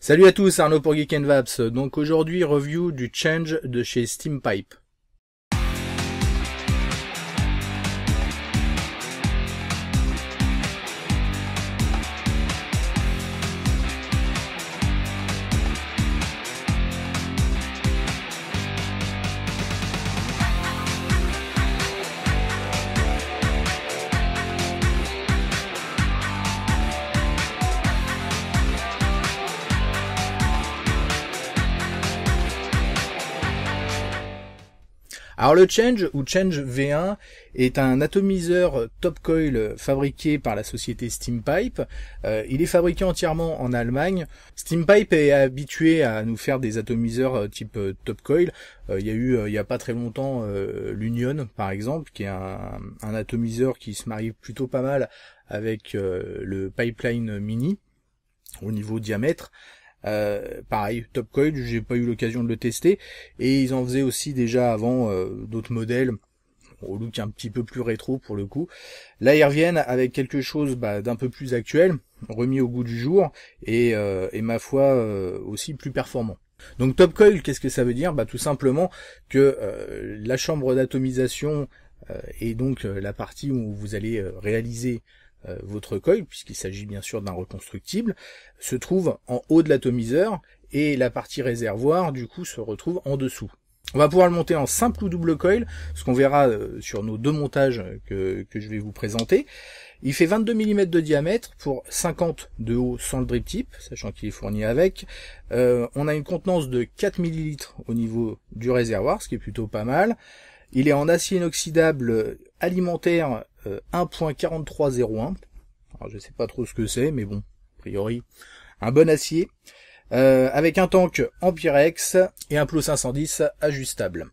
Salut à tous, Arnaud pour Geek Vaps. Donc aujourd'hui, review du Change de chez Steampipe. Alors le Change ou Change V1 est un atomiseur top coil fabriqué par la société Steampipe. Pipe. Euh, il est fabriqué entièrement en Allemagne. Steampipe est habitué à nous faire des atomiseurs euh, type euh, top coil. Il y a eu il y a pas très longtemps l'Union par exemple qui est un, un, atomiseur qui se marie plutôt pas mal avec le Pipeline Mini au niveau diamètre. Euh, pareil, Top Coil, j'ai pas eu l'occasion de le tester. Et ils en faisaient aussi déjà avant euh, d'autres modèles au look un petit peu plus rétro pour le coup. Là, ils reviennent avec quelque chose bah, d'un peu plus actuel, remis au goût du jour et, euh, ma foi aussi plus performant. Donc Top Coil, qu'est-ce que ça veut dire Bah tout simplement que la chambre d'atomisation est donc la partie où vous allez réaliser euh, votre coil, puisqu'il s'agit bien sûr d'un reconstructible, se trouve en haut de l'atomiseur et la partie réservoir du coup se retrouve en dessous. On va pouvoir le monter en simple ou double coil, ce qu'on verra euh, sur nos deux montages que, je vais vous présenter. Il fait 22 mm de diamètre pour 50 de haut sans le drip tip, sachant qu'il est fourni avec. Euh, on a une contenance de 4 ml au niveau du réservoir, ce qui est plutôt pas mal. Il est en acier inoxydable alimentaire 1.4301. Euh, Alors je sais pas trop ce que c'est, mais bon, a priori, un bon acier. Euh, avec un tank Empirex et un plus 510 ajustable.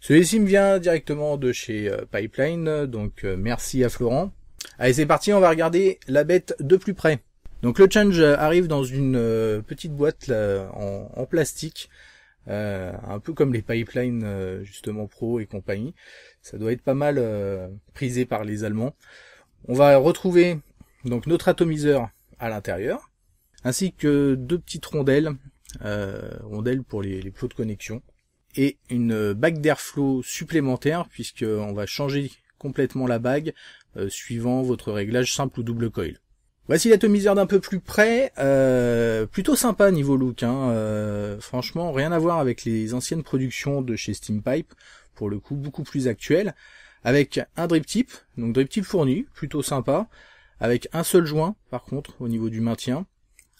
Celui-ci me vient directement de chez euh, Pipeline, donc merci à Florent. Allez, c'est parti, on va regarder la bête de plus près. Donc le change arrive dans une petite boîte en, plastique euh, un peu comme les pipelines euh, justement pro et compagnie. Ça doit être pas mal euh, prisé par les Allemands. On va retrouver donc notre atomiseur à l'intérieur, ainsi que deux petites rondelles, rondelles pour les, les plots de connexion, et une bague d'airflow supplémentaire puisqu'on va changer complètement la bague suivant votre réglage simple ou double coil. Voici tomiseur d'un peu plus près, euh, plutôt sympa niveau look. Hein, euh, franchement, rien à voir avec les anciennes productions de chez Steampipe, pour le coup beaucoup plus actuel, avec un drip type, donc drip tip fourni, plutôt sympa, avec un seul joint par contre au niveau du maintien,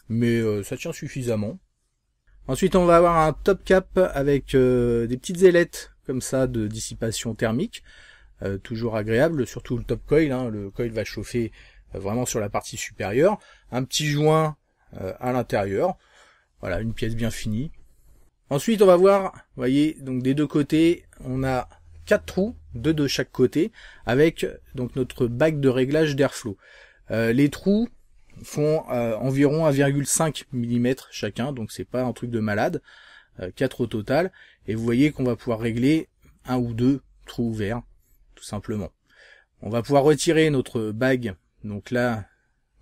mais euh, ça tient suffisamment. Ensuite, on va avoir un top cap avec des petites ailettes comme ça de dissipation thermique, toujours agréable, surtout le top coil, hein, le coil va chauffer euh, vraiment sur la partie supérieure, un petit joint euh, à l'intérieur, voilà, une pièce bien finie. Ensuite, on va voir, vous voyez, donc des deux côtés, on a quatre trous, deux de chaque côté, avec donc notre bague de réglage d'airflow. Euh, les trous font euh, environ 1,5 mm chacun, donc c'est pas un truc de malade. quatre 4 au total, et vous voyez qu'on va pouvoir régler un ou deux trous ouverts, tout simplement. On va pouvoir retirer notre bague donc là,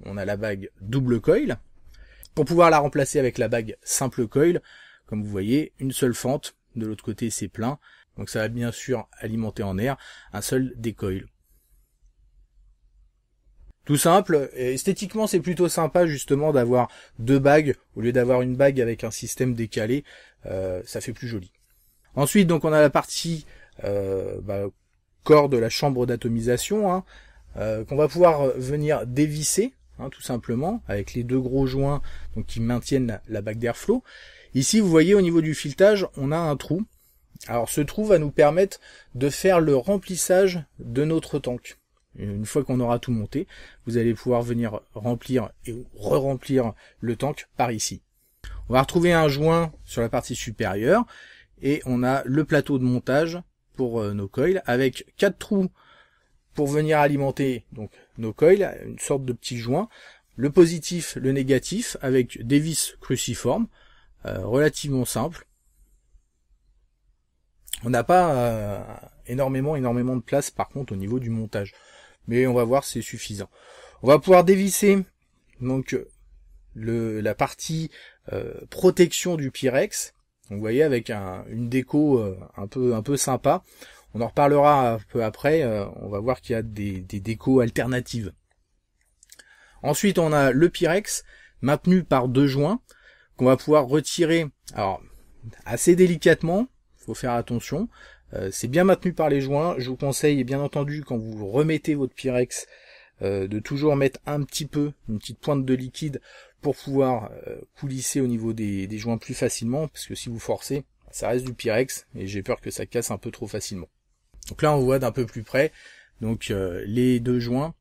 on a la bague double coil. Pour pouvoir la remplacer avec la bague simple coil, comme vous voyez, une seule fente, de l'autre côté c'est plein, donc ça va bien sûr alimenter en air un seul décoil. Tout simple, et esthétiquement c'est plutôt sympa justement d'avoir deux bagues, au lieu d'avoir une bague avec un système décalé, euh, ça fait plus joli. Ensuite donc on a la partie euh, bah, corps de la chambre d'atomisation, hein. Euh, qu'on va pouvoir euh, venir dévisser, hein, tout simplement, avec les deux gros joints qui maintiennent la, la bague d'airflow. Ici, vous voyez, au niveau du filetage, on a un trou. Alors ce trou va nous permettre de faire le remplissage de notre tank. Une fois qu'on aura tout monté, vous allez pouvoir venir remplir et re-remplir le tank par ici. On va retrouver un joint sur la partie supérieure et on a le plateau de montage pour euh, nos coils avec quatre trous pour venir alimenter donc nos coils, une sorte de petit joint, le positif, le négatif, avec des vis cruciformes, euh, relativement simple. On n'a pas euh, énormément, énormément de place par contre au niveau du montage. Mais on va voir c'est suffisant. On va pouvoir dévisser donc le, la partie euh, protection du Pyrex. Donc, vous voyez avec un, une déco un peu un peu sympa. On en reparlera un peu après, euh, on va voir qu'il y a des, des décos alternatives. Ensuite, on a le Pyrex, maintenu par deux joints, qu'on va pouvoir retirer, alors, assez délicatement, faut faire attention, euh, c'est bien maintenu par les joints, je vous conseille, bien entendu, quand vous remettez votre Pyrex, euh, de toujours mettre un petit peu, une petite pointe de liquide, pour pouvoir coulisser au niveau des, des joints plus facilement, parce que si vous forcez, ça reste du Pyrex, et j'ai peur que ça casse un peu trop facilement. Donc là, on voit d'un peu plus près donc euh, les deux joints.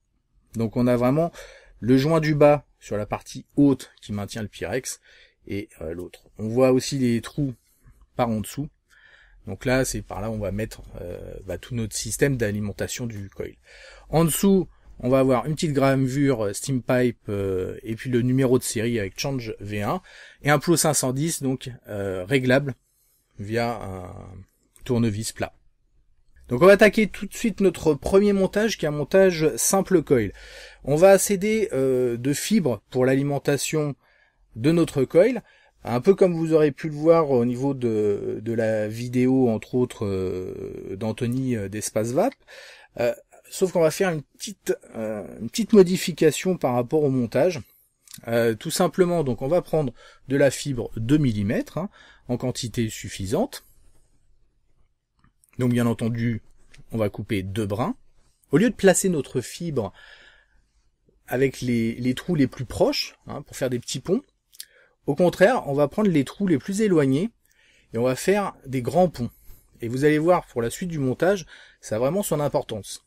Donc on a vraiment le joint du bas sur la partie haute qui maintient le Pyrex et euh, l'autre. On voit aussi les trous par en dessous. Donc là, c'est par là où on va mettre euh, bah, tout notre système d'alimentation du coil. En dessous, on va avoir une petite gravure steam pipe et puis le numéro de série avec change V1 et un plot 510 donc réglable via un tournevis plat. Donc on va attaquer tout de suite notre premier montage qui est un montage simple coil. On va céder euh, de fibres pour l'alimentation de notre coil. Un peu comme vous aurez pu le voir au niveau de, de la vidéo, entre autres, euh, d'Anthony euh, d'Espace Vap. sauf qu'on va faire une petite, une petite modification par rapport au montage. tout simplement, donc on va prendre de la fibre 2 mm hein, en quantité suffisante. Donc bien entendu, on va couper deux brins. Au lieu de placer notre fibre avec les, trous les plus proches, hein, pour faire des petits ponts, au contraire, on va prendre les trous les plus éloignés et on va faire des grands ponts. Et vous allez voir, pour la suite du montage, ça a vraiment son importance.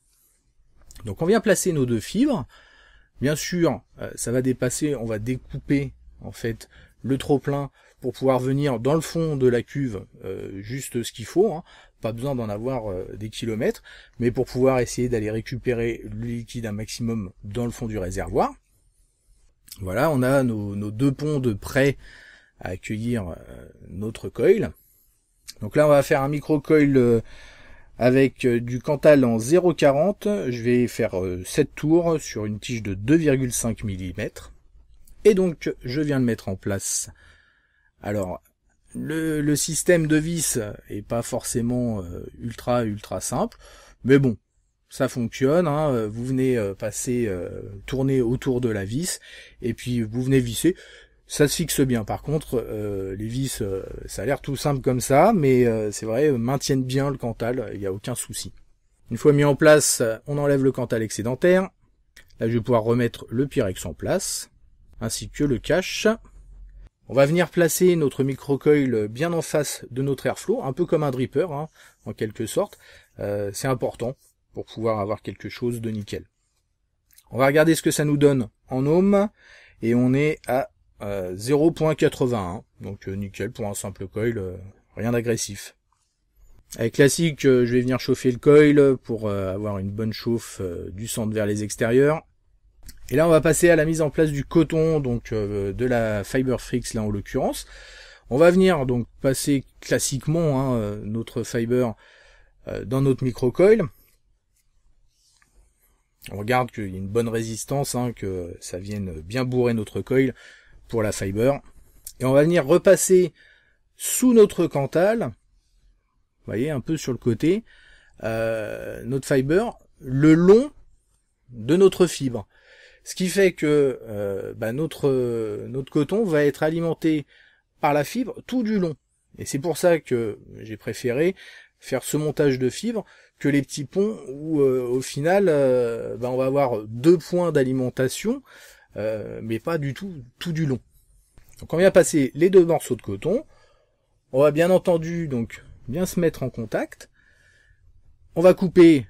Donc on vient placer nos deux fibres. Bien sûr, euh, ça va dépasser, on va découper en fait le trop plein pour pouvoir venir dans le fond de la cuve euh, juste ce qu'il faut. Hein pas besoin d'en avoir euh, des kilomètres, mais pour pouvoir essayer d'aller récupérer le liquide un maximum dans le fond du réservoir. Voilà, on a nos, deux ponts de prêt à accueillir euh, notre coil. Donc là, on va faire un micro-coil euh, avec du Cantal en 0,40. Je vais faire 7 tours sur une tige de 2,5 mm. Et donc, je viens de mettre en place... Alors, le, système de vis est pas forcément euh, ultra ultra simple, mais bon, ça fonctionne. Hein. Vous venez euh, passer, euh, tourner autour de la vis, et puis vous venez visser. Ça se fixe bien. Par contre, les vis, ça a l'air tout simple comme ça, mais c'est vrai, maintiennent bien le cantal. Il n'y a aucun souci. Une fois mis en place, on enlève le cantal excédentaire. Là, je vais pouvoir remettre le pyrex en place, ainsi que le cache. On va venir placer notre micro-coil bien en face de notre airflow, un peu comme un dripper hein, en quelque sorte. Euh, c'est important pour pouvoir avoir quelque chose de nickel. On va regarder ce que ça nous donne en ohm et on est à 0.81. Euh, hein. Donc euh, nickel pour un simple coil, rien d'agressif. Avec classique, je vais venir chauffer le coil pour avoir une bonne chauffe du centre vers les extérieurs. Et là, on va passer à la mise en place du coton, donc euh, de la FiberFrix là en l'occurrence. On va venir donc passer classiquement hein, euh, notre fiber euh, dans notre microcoil. On regarde qu'il y a une bonne résistance, hein, que ça vienne bien bourrer notre coil pour la fiber. Et on va venir repasser sous notre cantal, vous voyez, un peu sur le côté, notre fiber, le long de notre fibre. Ce qui fait que euh, bah, notre, euh, notre coton va être alimenté par la fibre tout du long. Et c'est pour ça que j'ai préféré faire ce montage de fibres que les petits ponts où euh, au final bah, on va avoir deux points d'alimentation mais pas du tout tout du long. Donc on vient passer les deux morceaux de coton, on va bien entendu donc bien se mettre en contact, on va couper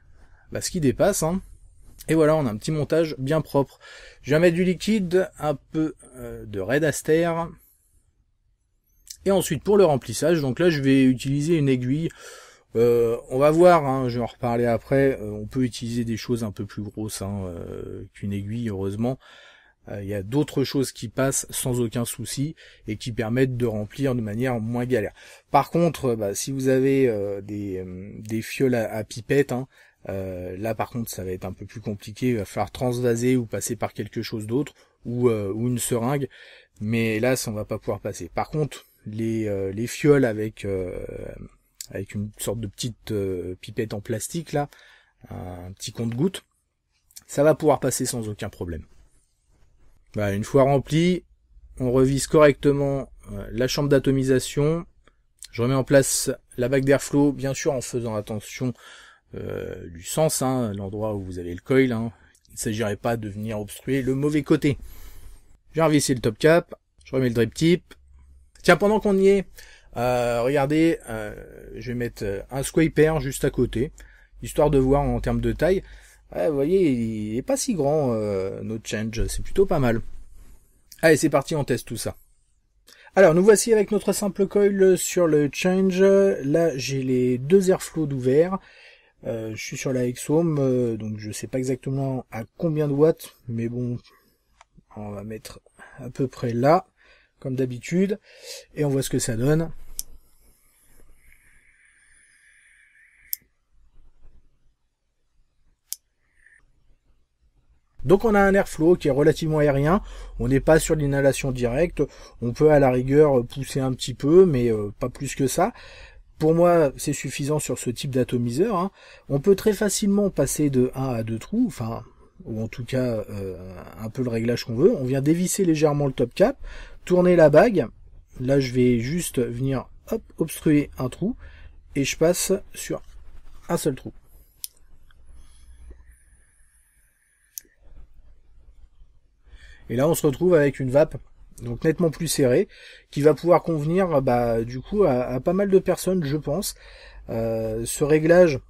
bah, ce qui dépasse, hein. Et voilà, on a un petit montage bien propre. Je vais mettre du liquide, un peu euh, de Red Aster. Et ensuite, pour le remplissage, donc là, je vais utiliser une aiguille. Euh, on va voir, hein, je vais en reparler après. Euh, on peut utiliser des choses un peu plus grosses hein, qu'une aiguille, heureusement. Il y a d'autres choses qui passent sans aucun souci et qui permettent de remplir de manière moins galère. Par contre, bah, si vous avez des, des, fioles à, à pipette, hein, euh, là par contre ça va être un peu plus compliqué, il va falloir transvaser ou passer par quelque chose d'autre ou, euh, ou une seringue, mais là ça on va pas pouvoir passer. Par contre les, euh, les fioles avec, avec une sorte de petite pipette en plastique là, un petit compte-goutte, ça va pouvoir passer sans aucun problème. Bah, une fois rempli, on revise correctement la chambre d'atomisation, je remets en place la bague d'airflow, bien sûr en faisant attention euh, du sens, hein, l'endroit où vous avez le coil. Hein. Il ne s'agirait pas de venir obstruer le mauvais côté. J'ai revisser le top cap, je remets le drip tip. Tiens, pendant qu'on y est, euh, regardez, euh, je vais mettre un swiper juste à côté, histoire de voir en termes de taille. vous voyez, il est pas si grand notre change, c'est plutôt pas mal. Allez, c'est parti, on teste tout ça. Alors, nous voici avec notre simple coil sur le change. Là, j'ai les deux airflows d'ouvert. Euh, je suis sur la Exome, euh, donc je ne sais pas exactement à combien de watts, mais bon, on va mettre à peu près là, comme d'habitude, et on voit ce que ça donne. Donc on a un airflow qui est relativement aérien, on n'est pas sur l'inhalation directe, on peut à la rigueur pousser un petit peu, mais euh, pas plus que ça pour moi, c'est suffisant sur ce type d'atomiseur. Hein. On peut très facilement passer de 1 à 2 trous, enfin, ou en tout cas euh, un peu le réglage qu'on veut. On vient dévisser légèrement le top cap, tourner la bague. Là, je vais juste venir obstruer un trou et je passe sur un seul trou. Et là, on se retrouve avec une vape donc nettement plus serré, qui va pouvoir convenir bah, du coup à, pas mal de personnes, je pense. Euh, ce réglage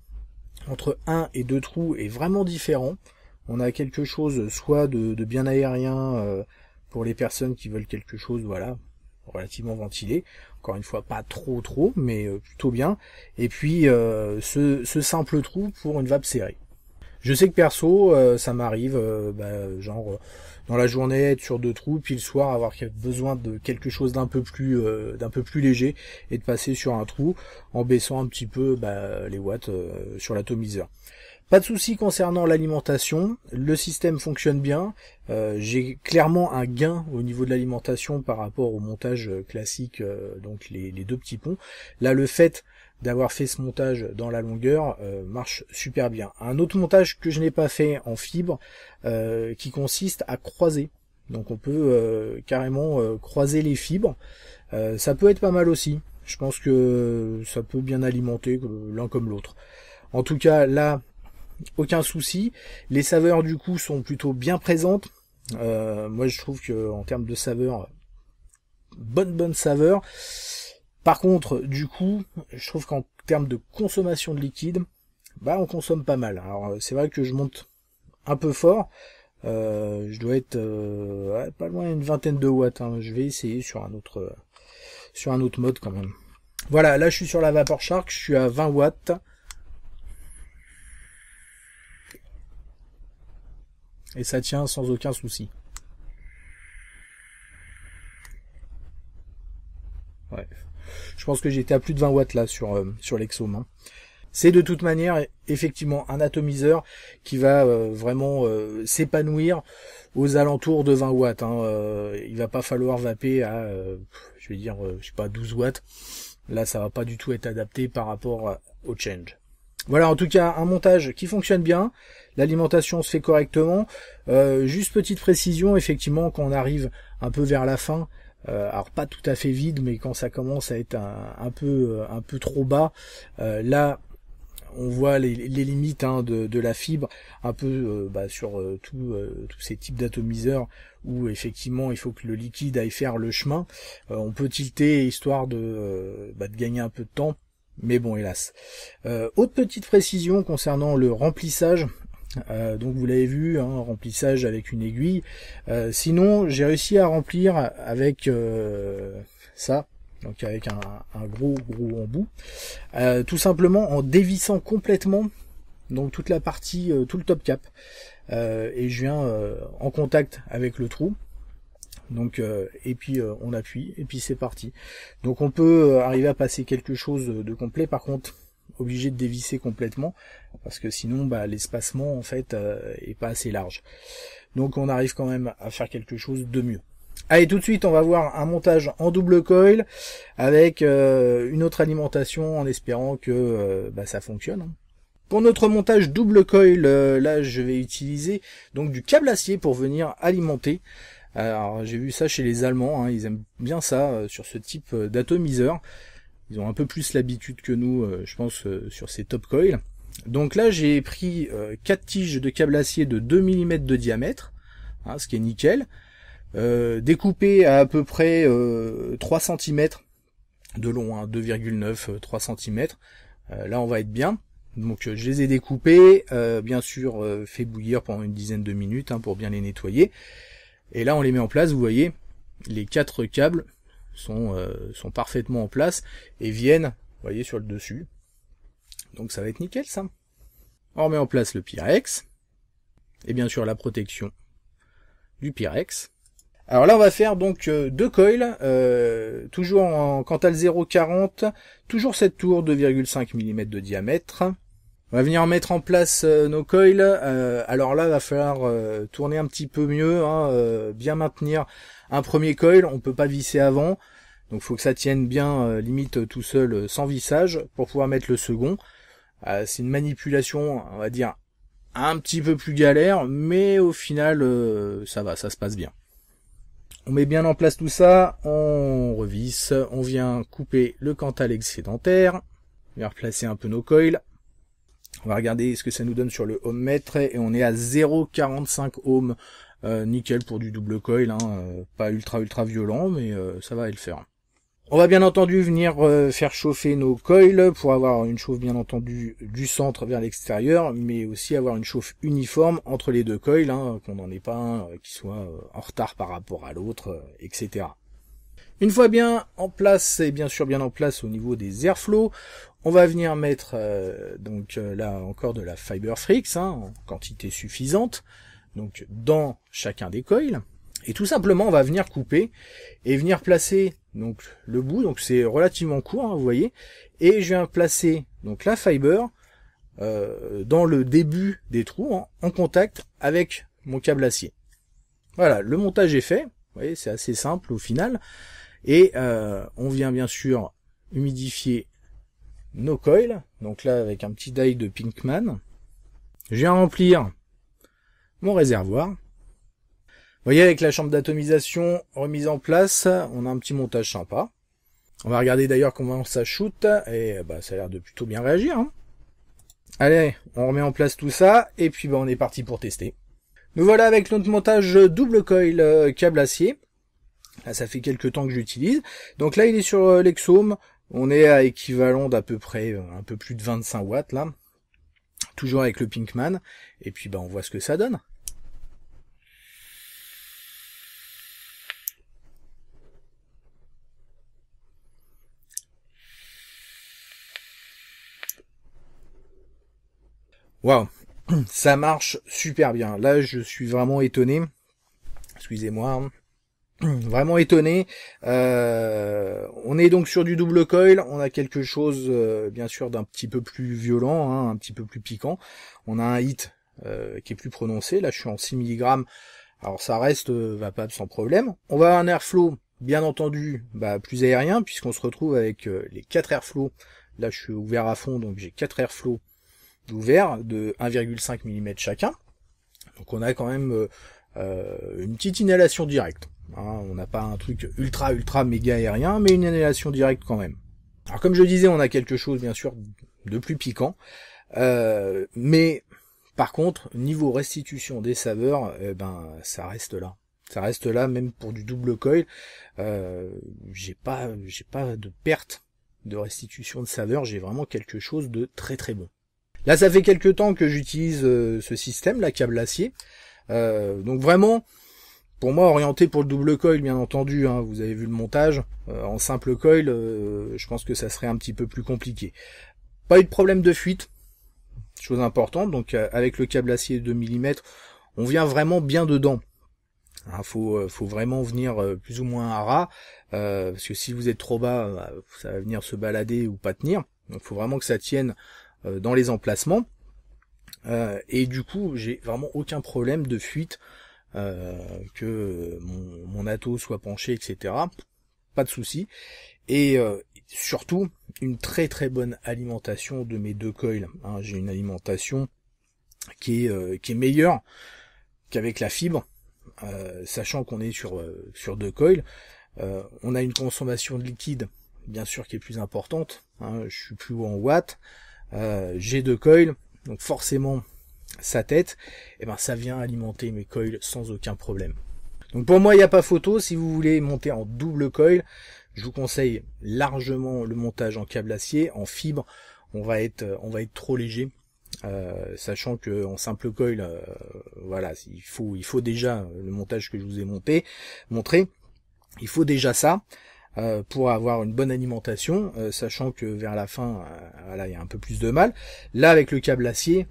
entre un et deux trous est vraiment différent. On a quelque chose soit de, bien aérien euh, pour les personnes qui veulent quelque chose, voilà, relativement ventilé. Encore une fois, pas trop trop, mais euh, plutôt bien. Et puis ce, ce, simple trou pour une vape serrée. Je sais que perso, ça m'arrive, bah, genre dans la journée être sur deux trous, puis le soir avoir besoin de quelque chose d'un peu plus euh, d'un peu plus léger et de passer sur un trou en baissant un petit peu bah, les watts euh, sur l'atomiseur. Pas de souci concernant l'alimentation, le système fonctionne bien, euh, j'ai clairement un gain au niveau de l'alimentation par rapport au montage classique, donc les, deux petits ponts. Là le fait d'avoir fait ce montage dans la longueur euh, marche super bien. Un autre montage que je n'ai pas fait en fibre euh, qui consiste à croiser. Donc on peut euh, carrément croiser les fibres. ça peut être pas mal aussi. Je pense que ça peut bien alimenter l'un comme l'autre. En tout cas là, aucun souci. Les saveurs du coup sont plutôt bien présentes. moi je trouve que en termes de saveurs, bonne bonne saveur. Par contre, du coup, je trouve qu'en termes de consommation de liquide, bah on consomme pas mal. Alors euh, c'est vrai que je monte un peu fort. Euh, je dois être euh, pas loin d'une vingtaine de watts. Hein. Je vais essayer sur un autre sur un autre mode quand même. Voilà, là je suis sur la vapeur Shark, je suis à 20 watts. Et ça tient sans aucun souci. Ouais, je pense que j'étais à plus de 20 watts là sur, euh, sur l'Exome. C'est de toute manière effectivement un atomiseur qui va euh, vraiment euh, s'épanouir aux alentours de 20 watts. Hein. il va pas falloir vaper à, je vais dire, je sais pas, 12 watts. Là, ça va pas du tout être adapté par rapport au change. Voilà, en tout cas, un montage qui fonctionne bien. L'alimentation se fait correctement. juste petite précision, effectivement, quand on arrive un peu vers la fin, euh, alors pas tout à fait vide, mais quand ça commence à être un, peu euh, un peu trop bas, euh, là on voit les, limites hein, de, la fibre un peu bah, sur tous ces types d'atomiseurs où effectivement il faut que le liquide aille faire le chemin. on peut tilter histoire de, bah, de gagner un peu de temps. Mais bon, hélas. autre petite précision concernant le remplissage. Euh, donc vous l'avez vu, hein, remplissage avec une aiguille. Euh, sinon, j'ai réussi à remplir avec euh, ça, donc avec un, un gros gros embout, tout simplement en dévissant complètement donc toute la partie, tout le top cap, et je viens en contact avec le trou. Donc et puis on appuie et puis c'est parti. Donc on peut arriver à passer quelque chose de complet. Par contre obligé de dévisser complètement parce que sinon bah, l'espacement en fait euh, est pas assez large. Donc on arrive quand même à faire quelque chose de mieux. Allez tout de suite on va voir un montage en double coil avec euh, une autre alimentation en espérant que euh, bah, ça fonctionne. Hein. Pour notre montage double coil, là je vais utiliser donc du câble acier pour venir alimenter. Alors j'ai vu ça chez les Allemands, hein, ils aiment bien ça sur ce type d'atomiseur. Ils ont un peu plus l'habitude que nous, euh, je pense, euh, sur ces top coils. Donc là, j'ai pris euh, quatre tiges de câble acier de 2 mm de diamètre, hein, ce qui est nickel, découpé à à peu près 3 cm de long, hein, 2,9, 3 cm. là, on va être bien. Donc, je les ai découpés, bien sûr, fait bouillir pendant une dizaine de minutes hein, pour bien les nettoyer. Et là, on les met en place. Vous voyez, les quatre câbles sont, euh, sont parfaitement en place et viennent, vous voyez, sur le dessus. Donc ça va être nickel ça. On remet en place le pirex Et bien sûr la protection du pirex Alors là on va faire donc euh, deux coils, euh, toujours en Cantal 0,40, toujours cette tour 2,5 mm de diamètre. On va venir mettre en place nos coils. alors là, il va falloir tourner un petit peu mieux, hein, bien maintenir un premier coil, on peut pas visser avant, donc faut que ça tienne bien, euh, limite euh, tout seul, euh, sans vissage, pour pouvoir mettre le second. c'est une manipulation, on va dire, un petit peu plus galère, mais au final, ça va, ça se passe bien. On met bien en place tout ça, on revisse, on vient couper le cantal excédentaire, on vient replacer un peu nos coils. On va regarder ce que ça nous donne sur le ohm mètre et on est à 0,45 ohm euh, nickel pour du double coil, hein, euh, pas ultra ultra violent, mais euh, ça va aller le faire. On va bien entendu venir faire chauffer nos coils pour avoir une chauffe bien entendu du centre vers l'extérieur, mais aussi avoir une chauffe uniforme entre les deux coils, hein, qu'on n'en ait pas un qui soit en retard par rapport à l'autre, etc. Une fois bien en place, et bien sûr bien en place au niveau des airflows, on va venir mettre donc là encore de la Fiber hein, en quantité suffisante donc dans chacun des coils. Et tout simplement, on va venir couper et venir placer donc le bout. Donc c'est relativement court, hein, vous voyez. Et je viens placer donc la fiber euh, dans le début des trous hein, en contact avec mon câble acier. Voilà, le montage est fait. Vous voyez, c'est assez simple au final. Et euh, on vient bien sûr humidifier nos coils. Donc là, avec un petit die de Pinkman. Je viens remplir mon réservoir. Vous voyez, avec la chambre d'atomisation remise en place, on a un petit montage sympa. On va regarder d'ailleurs comment ça shoot, et bah, ça a l'air de plutôt bien réagir. Hein. Allez, on remet en place tout ça, et puis bah, on est parti pour tester. Nous voilà avec notre montage double coil euh, câble acier. Là, ça fait quelques temps que j'utilise. Donc là, il est sur euh, l'Exome. On est à équivalent d'à peu près euh, un peu plus de 25 watts là. Toujours avec le Pinkman. Et puis bah on voit ce que ça donne. Waouh, ça marche super bien. Là, je suis vraiment étonné. Excusez-moi. Vraiment étonné. Euh, on est donc sur du double coil. On a quelque chose, euh, bien sûr, d'un petit peu plus violent, hein, un petit peu plus piquant. On a un hit euh, qui est plus prononcé. Là, je suis en 6 mg. Alors, ça reste pas sans problème. On va avoir un airflow, bien entendu, bah, plus aérien, puisqu'on se retrouve avec les 4 airflows. Là, je suis ouvert à fond, donc j'ai 4 airflows d'ouvert de 1,5 mm chacun. Donc on a quand même euh, euh, une petite inhalation directe. Hein. on n'a pas un truc ultra ultra méga aérien, mais une inhalation directe quand même. Alors comme je disais, on a quelque chose bien sûr de plus piquant, euh, mais par contre niveau restitution des saveurs, eh ben ça reste là. Ça reste là même pour du double coil. j'ai pas j'ai pas de perte de restitution de saveur. J'ai vraiment quelque chose de très très bon. Là, ça fait quelques temps que j'utilise euh, ce système, la câble acier. Euh, donc vraiment, pour moi, orienté pour le double coil, bien entendu. Hein, vous avez vu le montage. Euh, en simple coil, je pense que ça serait un petit peu plus compliqué. Pas eu de problème de fuite, chose importante. Donc avec le câble acier de 2 mm, on vient vraiment bien dedans. Il hein, faut, vraiment venir plus ou moins à ras, parce que si vous êtes trop bas, bah, ça va venir se balader ou pas tenir. Donc faut vraiment que ça tienne euh, dans les emplacements. Euh, et du coup, j'ai vraiment aucun problème de fuite, euh, que mon, mon ato soit penché, etc. Pas de souci. Et surtout, une très très bonne alimentation de mes deux coils. Hein. j'ai une alimentation qui est, qui est meilleure qu'avec la fibre, sachant qu'on est sur, sur deux coils. on a une consommation de liquide, bien sûr, qui est plus importante. Hein, je suis plus haut en watts. Euh, j'ai deux coils donc forcément sa tête, et eh ben ça vient alimenter mes coils sans aucun problème. Donc pour moi il n'y a pas photo, si vous voulez monter en double coil, je vous conseille largement le montage en câble acier, en fibre, on va être, euh, on va être trop léger. Euh, sachant que en simple coil, voilà, il faut, il faut déjà le montage que je vous ai monté, montré, il faut déjà ça. Euh, pour avoir une bonne alimentation, euh, sachant que vers la fin, euh, voilà, il y a un peu plus de mal. Là, avec le câble acier,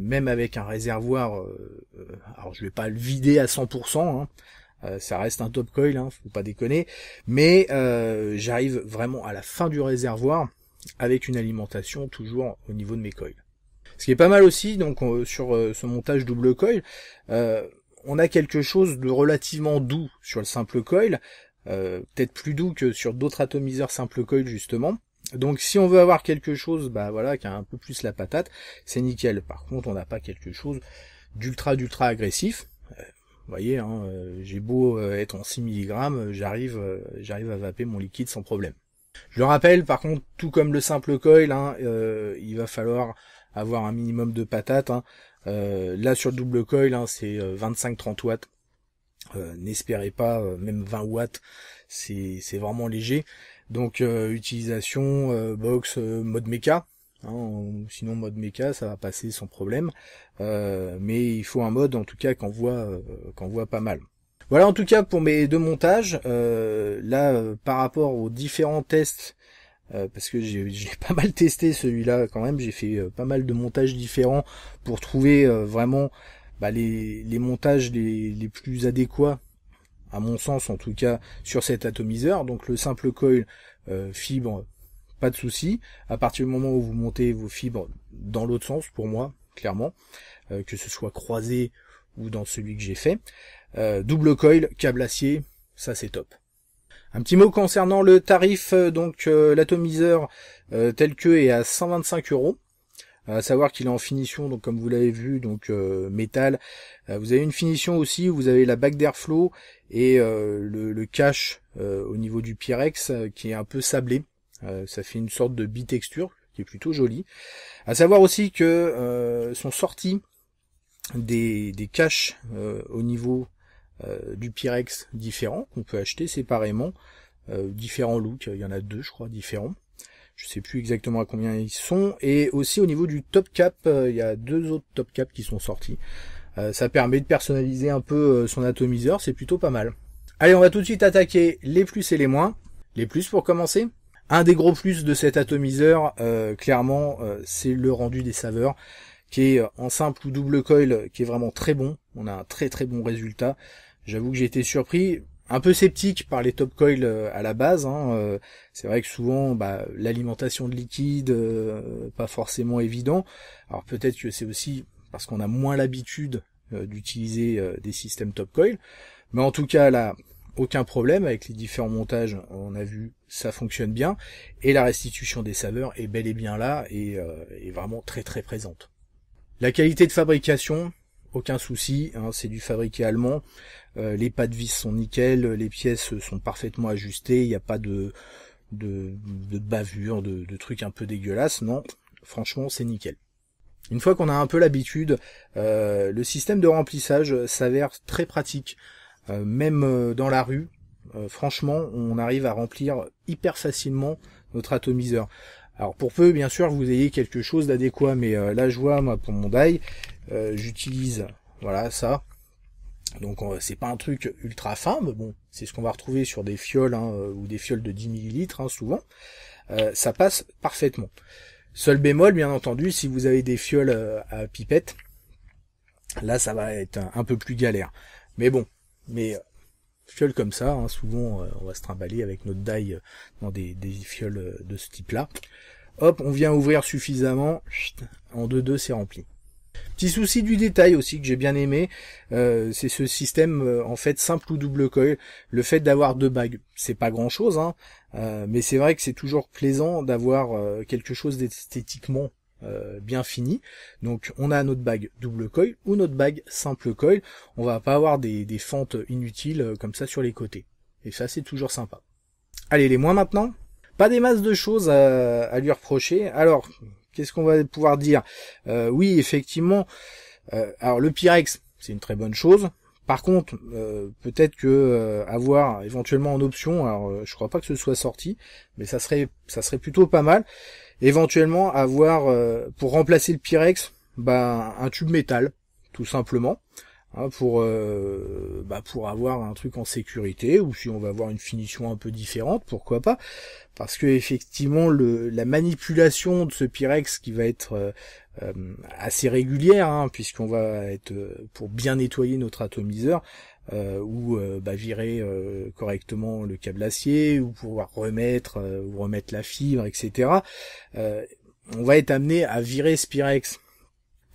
même avec un réservoir, alors je vais pas le vider à 100%, hein, ça reste un top coil, hein, faut pas déconner, mais j'arrive vraiment à la fin du réservoir avec une alimentation toujours au niveau de mes coils. Ce qui est pas mal aussi, donc sur ce montage double coil, on a quelque chose de relativement doux sur le simple coil, euh, peut-être plus doux que sur d'autres atomiseurs simple coil justement. Donc si on veut avoir quelque chose, bah voilà, qui a un peu plus la patate, c'est nickel. Par contre, on n'a pas quelque chose d'ultra d'ultra agressif. Euh, vous voyez, hein, euh, j'ai beau être en 6 mg, j'arrive, j'arrive à vaper mon liquide sans problème. Je le rappelle, par contre, tout comme le simple coil, hein, il va falloir avoir un minimum de patate. Hein. là sur le double coil, c'est 25-30 watts euh, n'espérez pas, euh, même 20 watts, c'est vraiment léger. Donc euh, utilisation box mode méca, hein, sinon mode méca ça va passer sans problème mais il faut un mode en tout cas qu'on voit qu'on voit pas mal voilà en tout cas pour mes deux montages là par rapport aux différents tests parce que j'ai pas mal testé celui-là quand même, j'ai fait pas mal de montages différents pour trouver vraiment bah, les, montages les, plus adéquats, à mon sens en tout cas, sur cet atomiseur. Donc le simple coil euh, fibre, pas de souci. À partir du moment où vous montez vos fibres dans l'autre sens, pour moi, clairement, euh, que ce soit croisé ou dans celui que j'ai fait, euh, double coil, câble acier, ça c'est top. Un petit mot concernant le tarif, donc l'atomiseur tel que est à 125 euros à savoir qu'il est en finition, donc comme vous l'avez vu, donc euh, métal. Euh, vous avez une finition aussi où vous avez la bague d'airflow et euh, le, cache au niveau du Pyrex qui est un peu sablé. ça fait une sorte de bitexture qui est plutôt jolie. À savoir aussi que sont sortis des, des caches au niveau du Pyrex différents qu'on peut acheter séparément, différents looks. Il y en a deux, je crois, différents je sais plus exactement à combien ils sont. Et aussi au niveau du top cap, euh, il y a deux autres top cap qui sont sortis. Euh, ça permet de personnaliser un peu euh, son atomiseur, c'est plutôt pas mal. Allez, on va tout de suite attaquer les plus et les moins. Les plus pour commencer. Un des gros plus de cet atomiseur, clairement, c'est le rendu des saveurs, qui est en simple ou double coil, qui est vraiment très bon. On a un très très bon résultat. J'avoue que j'ai été surpris un peu sceptique par les top coils euh, à la base. Hein, euh, c'est vrai que souvent, bah, l'alimentation de liquide, euh, pas forcément évident. Alors peut-être que c'est aussi parce qu'on a moins l'habitude d'utiliser des systèmes top coil. Mais en tout cas, là, aucun problème avec les différents montages. On a vu, ça fonctionne bien. Et la restitution des saveurs est bel et bien là et est vraiment très très présente. La qualité de fabrication, aucun souci, hein, c'est du fabriqué allemand. Euh, les pas de vis sont nickel, les pièces sont parfaitement ajustées, il n'y a pas de, de, de bavure, de, trucs un peu dégueulasses, non, franchement c'est nickel. Une fois qu'on a un peu l'habitude, euh, le système de remplissage s'avère très pratique, euh, même dans la rue. franchement, on arrive à remplir hyper facilement notre atomiseur. Alors pour peu, bien sûr, vous ayez quelque chose d'adéquat, mais là je vois, moi, pour mon die, euh, j'utilise voilà ça. Donc euh, c'est pas un truc ultra fin, mais bon, c'est ce qu'on va retrouver sur des fioles hein, euh, ou des fioles de 10 millilitres hein, souvent. ça passe parfaitement. Seul bémol, bien entendu, si vous avez des fioles à pipette, là ça va être un, peu plus galère. Mais bon, mais fioles comme ça, hein, souvent on va se trimballer avec notre daille dans des, des fioles de ce type-là. Hop, on vient ouvrir suffisamment, en deux, 2 c'est rempli. Petit souci du détail aussi que j'ai bien aimé, euh, c'est ce système euh, en fait simple ou double coil. Le fait d'avoir deux bagues, c'est pas grand chose, hein, euh, mais c'est vrai que c'est toujours plaisant d'avoir quelque chose d'esthétiquement bien fini. Donc on a notre bague double coil ou notre bague simple coil. On va pas avoir des, fentes inutiles comme ça sur les côtés. Et ça c'est toujours sympa. Allez les moins maintenant. Pas des masses de choses à, à lui reprocher. Alors Qu'est-ce qu'on va pouvoir dire euh, Oui, effectivement. Euh, alors le Pyrex, c'est une très bonne chose. Par contre, euh, peut-être que avoir éventuellement en option, alors euh, je crois pas que ce soit sorti, mais ça serait ça serait plutôt pas mal. Éventuellement avoir pour remplacer le Pyrex, ben un tube métal, tout simplement. Hein, pour euh, bah, pour avoir un truc en sécurité ou si on va avoir une finition un peu différente, pourquoi pas Parce que effectivement le, la manipulation de ce Pyrex qui va être euh, euh, assez régulière, hein, puisqu'on va être pour bien nettoyer notre atomiseur, ou bah, virer correctement le câble acier, ou pouvoir remettre ou remettre la fibre, etc. on va être amené à virer ce pyrex,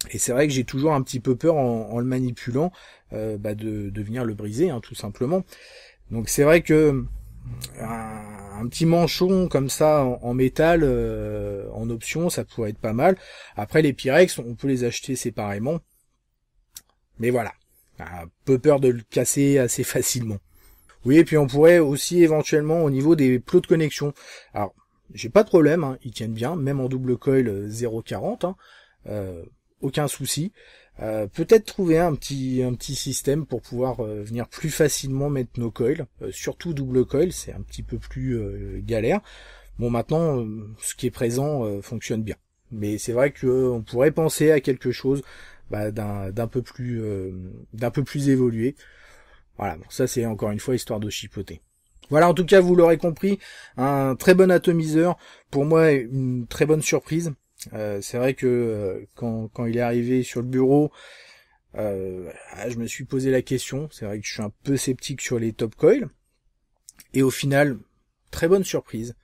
et c'est vrai que j'ai toujours un petit peu peur en, le manipulant euh, bah, de, de, venir le briser, hein, tout simplement. Donc c'est vrai que un, petit manchon comme ça en, métal euh, en option, ça pourrait être pas mal. Après les Pyrex, on peut les acheter séparément. Mais voilà, un peu peur de le casser assez facilement. Oui, et puis on pourrait aussi éventuellement au niveau des plots de connexion. Alors, j'ai pas de problème, hein, ils tiennent bien, même en double coil 0,40. Euh, hein, aucun souci. Euh, peut-être trouver un petit un petit système pour pouvoir euh, venir plus facilement mettre nos coils, euh, surtout double coil, c'est un petit peu plus galère. Bon maintenant ce qui est présent fonctionne bien, mais c'est vrai que on pourrait penser à quelque chose bah, d'un d'un peu plus d'un peu plus évolué. Voilà, bon ça c'est encore une fois histoire de chipoter. Voilà, en tout cas, vous l'aurez compris, un très bon atomiseur, pour moi une très bonne surprise. Euh, c'est vrai que euh, quand, il est arrivé sur le bureau, euh, ah, je me suis posé la question. C'est vrai que je suis un peu sceptique sur les top coils. Et au final, très bonne surprise.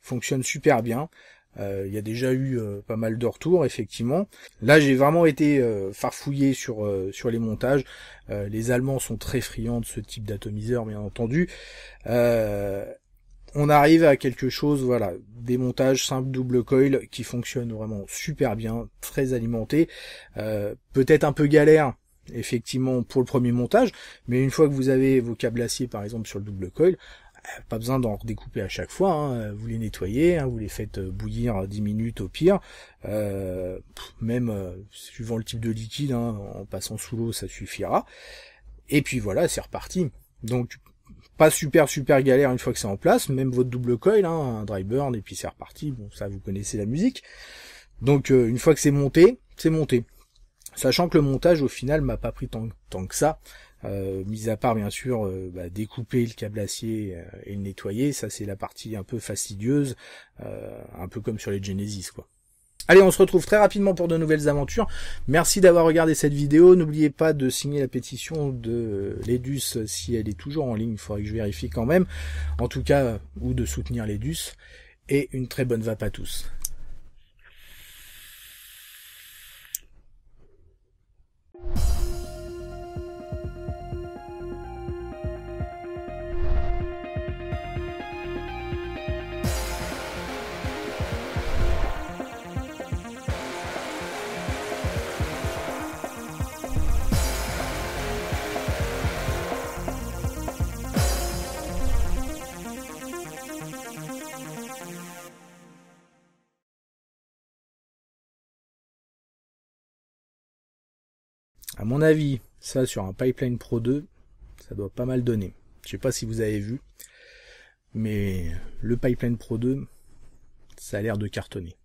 Fonctionne super bien. Il y a déjà eu pas mal de retours, effectivement. Là, j'ai vraiment été farfouillé sur, sur les montages. les Allemands sont très friands de ce type d'atomiseur, bien entendu on arrive à quelque chose, voilà, des montages simples double coil qui fonctionnent vraiment super bien, très alimentés, euh, peut-être un peu galère effectivement pour le premier montage, mais une fois que vous avez vos câbles acier par exemple sur le double coil, euh, pas besoin d'en redécouper à chaque fois, hein. vous les nettoyez, hein, vous les faites euh, bouillir 10 minutes au pire, même suivant le type de liquide, hein, en passant sous l'eau ça suffira, et puis voilà c'est reparti. Donc pas super super galère une fois que c'est en place, même votre double coil, hein, un dry burn et puis c'est reparti, bon ça vous connaissez la musique. Donc euh, une fois que c'est monté, c'est monté. Sachant que le montage au final m'a pas pris tant, tant que ça, euh, mis à part bien sûr euh, bah, découper le câble acier euh, et le nettoyer, ça c'est la partie un peu fastidieuse, un peu comme sur les Genesis quoi. Allez, on se retrouve très rapidement pour de nouvelles aventures. Merci d'avoir regardé cette vidéo. N'oubliez pas de signer la pétition de l'EDUS si elle est toujours en ligne. Il faudrait que je vérifie quand même. En tout cas, ou de soutenir l'EDUS. Et une très bonne vape à tous. A mon avis, ça sur un Pipeline Pro 2, ça doit pas mal donner. Je sais pas si vous avez vu, mais le Pipeline Pro 2, ça a l'air de cartonner.